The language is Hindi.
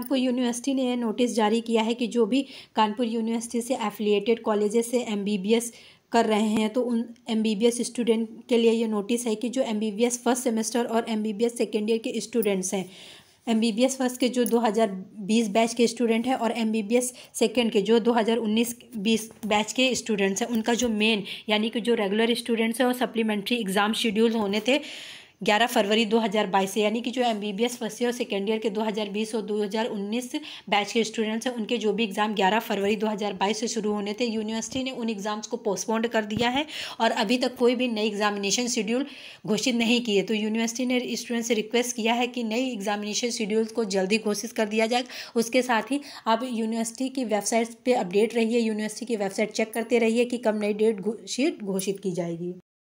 कानपुर यूनिवर्सिटी ने नोटिस जारी किया है कि जो भी कानपुर यूनिवर्सिटी से एफिलिएटेड कॉलेजेस से एमबीबीएस कर रहे हैं तो उन एम स्टूडेंट के लिए ये नोटिस है कि जो एम फर्स्ट सेमेस्टर और एम बी सेकेंड ईयर के स्टूडेंट्स हैं एम बी फर्स्ट के जो 2020 बैच के स्टूडेंट हैं और एम बी सेकेंड के जो 2019-20 बैच के स्टूडेंट्स हैं उनका जो मेन यानी कि जो रेगुलर स्टूडेंट्स हैं और सप्लीमेंट्री एग्ज़ाम शेड्यूल होने थे 11 फरवरी 2022 से यानी कि जो M B B S first year second year के 2020 और 2019 बैच के स्टूडेंट्स हैं उनके जो भी एग्ज़ाम 11 फरवरी 2022 से शुरू होने थे यूनिवर्सिटी ने उन एग्ज़ाम्स को पोस्टपोन्ड कर दिया है और अभी तक कोई भी नई एग्जामिनेशन शेड्यूल घोषित नहीं किए तो यूनिवर्सिटी ने स्टूडेंट से रिक्वेस्ट किया है कि नई एग्जामिनेशन शेड्यूल को जल्दी घोषित कर दिया जाए उसके साथ ही आप यूनिवर्सिटी की वेबसाइट पर अपडेट रहिए यूनिवर्सिटी की वेबसाइट चेक करते रहिए कि कब नई डेट शीट घोषित की जाएगी